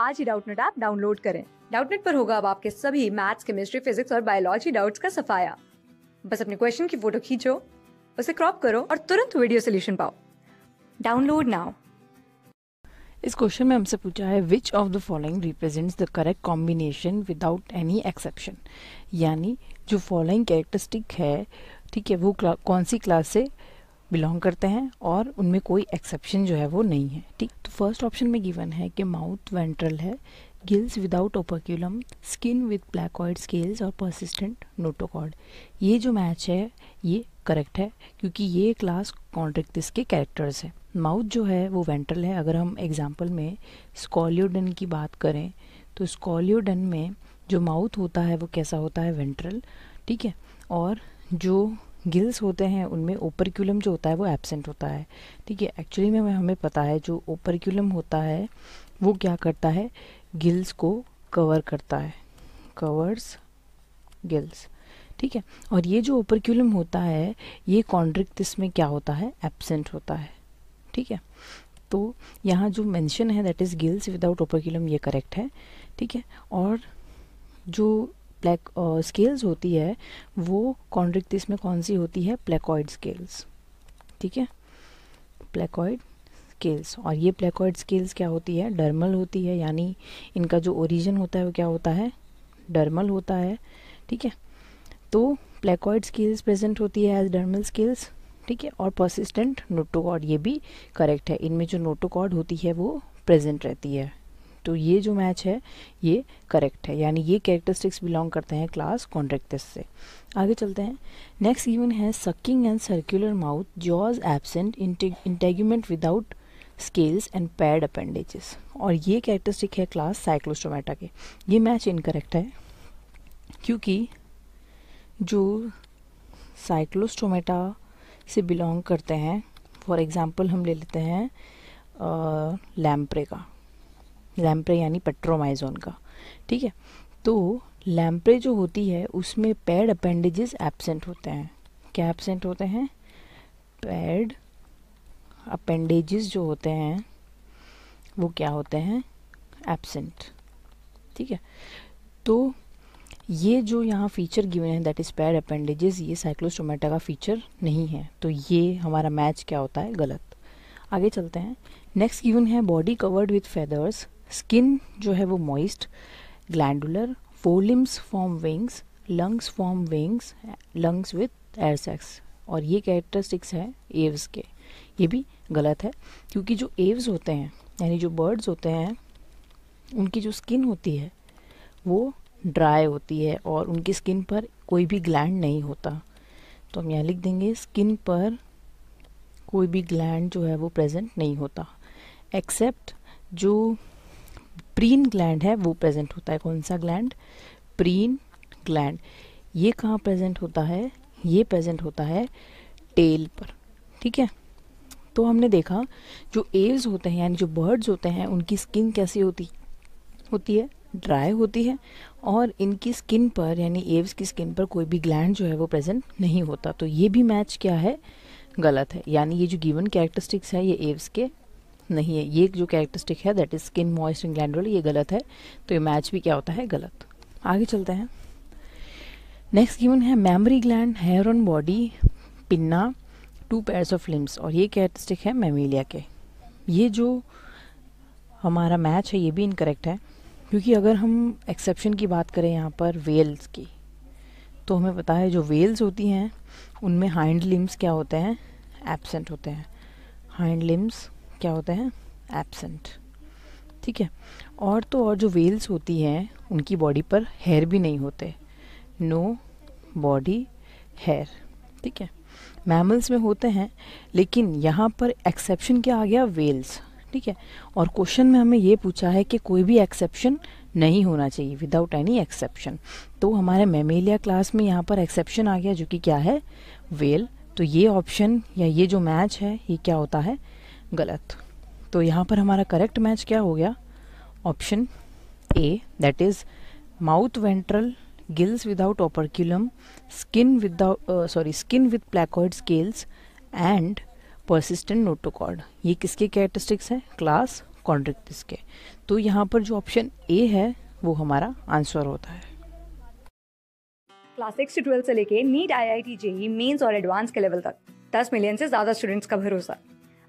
आज ही Doubtnut app download करें डाउटनेट पर होगा अब आपके सभी मैथ्स केमिस्ट्री फिजिक्स और बायोलॉजी डाउट्स का सफाया बस अपने क्वेश्चन की फोटो खींचो उसे क्रॉप करो और तुरंत वीडियो सोल्यूशन पाओ डाउनलोड नाउ इस क्वेश्चन में हमसे पूछा है which of the following represents the correct combination without any exception यानी जो फॉलोइंग कैरेक्टरिस्टिक है ठीक है वो कौन सी क्लास से बिलोंग करते हैं और उनमें कोई एक्सेप्शन जो है वो नहीं है ठीक तो फर्स्ट ऑप्शन में गिवन है कि माउथ वेंट्रल है gills without operculum skin with placoid scales और परसिस्टेंट नोटोकॉर्ड ये जो मैच है ये करेक्ट है क्योंकि ये क्लास कॉन्ट्रिक्टिस के कैरेक्टर्स है माउथ जो है वो वेंट्रल है अगर हम एग्जाम्पल में स्कॉलियोडन की बात करें तो स्कॉलियोडन में जो माउथ होता है वो कैसा होता है वेंट्रल ठीक है और जो गिल्स होते हैं उनमें ओपरक्यूलम जो होता है वो एबसेंट होता है ठीक है एक्चुअली में हमें पता है जो ओपरक्यूलम होता है वो क्या करता है गिल्स को कवर करता है कवर्स गिल्स ठीक है और ये जो ओपरक्यूलम होता है ये कॉन्ड्रिक्टिस में क्या होता है एबसेंट होता है ठीक है तो यहाँ जो मेंशन है that is gills without operculum ये करेक्ट है ठीक है और जो प्लेक स्केल्स uh, होती है वो कॉन्ड्रिक्टिस में कौन सी होती है प्लेकॉइड स्केल्स ठीक है प्लेकॉइड स्केल्स और ये प्लेकॉइड स्केल्स क्या होती है डर्मल होती है यानी इनका जो ओरिजिन होता है वो क्या होता है डर्मल होता है ठीक है तो प्लेकॉइड स्केल्स प्रेजेंट होती है एज डर्मल स्केल्स ठीक है और परसिस्टेंट नोटोकॉड ये भी करेक्ट है इनमें जो नोटोकॉड होती है वो प्रेजेंट रहती है तो ये जो मैच है ये करेक्ट है यानी ये कैरेक्टरिस्टिक्स बिलोंग करते हैं क्लास कॉन्ट्रेक्टिस से आगे चलते हैं नेक्स्ट गिवन है sucking and circular mouth jaws absent integument without scales and paired appendages और ये कैरेक्टरिस्टिक है क्लास साइक्लोस्टोमेटा के ये मैच इनकरेक्ट है क्योंकि जो साइक्लोस्टोमेटा से बिलोंग करते हैं फॉर एग्ज़ाम्पल हम ले लेते हैं लैम्प्रे का लैम्प्रे यानी पेट्रोमाइजोन का ठीक है तो लैम्प्रे जो होती है उसमें पैड अपेंडेजेस एबसेंट होते हैं क्या एबसेंट होते हैं पैड अपेंडेजेस जो होते हैं वो क्या होते हैं एबसेंट ठीक है तो ये जो यहाँ फीचर गिवन है दैट इज़ पैड अपेंडेजेस ये साइक्लोस्टोमेटा का फीचर नहीं है तो ये हमारा मैच क्या होता है गलत आगे चलते हैं नेक्स्ट गिवन है body covered with feathers skin जो है वो moist glandular forelimbs form wings lungs form wings lungs with air sacs और ये कैरेक्टरिस्टिक्स हैं एव्स के ये भी गलत है क्योंकि जो एव्स होते हैं यानी जो बर्ड्स होते हैं उनकी जो स्किन होती है वो ड्राई होती है और उनकी स्किन पर कोई भी ग्लैंड नहीं होता तो हम यहाँ लिख देंगे स्किन पर कोई भी ग्लैंड जो है वो प्रेजेंट नहीं होता एक्सेप्ट जो प्रीन ग्लैंड है वो प्रेजेंट होता है कौन सा ग्लैंड प्रीन ग्लैंड ये कहाँ प्रेजेंट होता है ये प्रेजेंट होता है टेल पर ठीक है तो हमने देखा जो एव्स होते हैं यानी जो बर्ड्स होते हैं उनकी स्किन कैसी होती होती है ड्राई होती है और इनकी स्किन पर यानी एव्स की स्किन पर कोई भी ग्लैंड जो है वो प्रेजेंट नहीं होता तो ये भी मैच क्या है गलत है यानी ये जो गिवन कैरेक्टरिस्टिक्स है ये एव्स के नहीं है ये जो कैरेक्टरिस्टिक है that is skin moisting gland glandular ये गलत है तो ये मैच भी क्या होता है गलत आगे चलते हैं नेक्स्ट गिवन है mammary gland hair on body pinna two pairs of limbs और ये कैरेक्टरिस्टिक है मेमिलिया के ये जो हमारा मैच है ये भी इनकरेक्ट है क्योंकि अगर हम एक्सेप्शन की बात करें यहाँ पर वेल्स की तो हमें पता है जो वेल्स होती हैं उनमें हाइंड लिम्स क्या होते हैं एबसेंट होते हैं हाइंड लिम्स क्या होता है एबसेंट ठीक है और तो और जो वेल्स होती हैं उनकी बॉडी पर हेयर भी नहीं होते नो बॉडी हेयर ठीक है मैमल्स में होते हैं लेकिन यहाँ पर एक्सेप्शन क्या आ गया वेल्स ठीक है और क्वेश्चन में हमें ये पूछा है कि कोई भी एक्सेप्शन नहीं होना चाहिए विदाउट एनी एक्सेप्शन तो हमारे मेमेलिया क्लास में यहाँ पर एक्सेप्शन आ गया जो कि क्या है वेल तो ये ऑप्शन या ये जो मैच है ये क्या होता है गलत तो यहाँ पर हमारा करेक्ट मैच क्या हो गया option A that is mouth ventral gills without operculum, skin without sorry skin with with scales and persistent notochord ये किसके कैरेक्टरिस्टिक्स हैं क्लास कॉन्ड्रिक्टिस के तो यहाँ पर जो ऑप्शन ए है वो हमारा आंसर होता है क्लास सिक्स से ट्वेल्थ से लेके NEET IIT JEE mains और एडवांस के लेवल तक दस मिलियन से ज़्यादा स्टूडेंट्स का भरोसा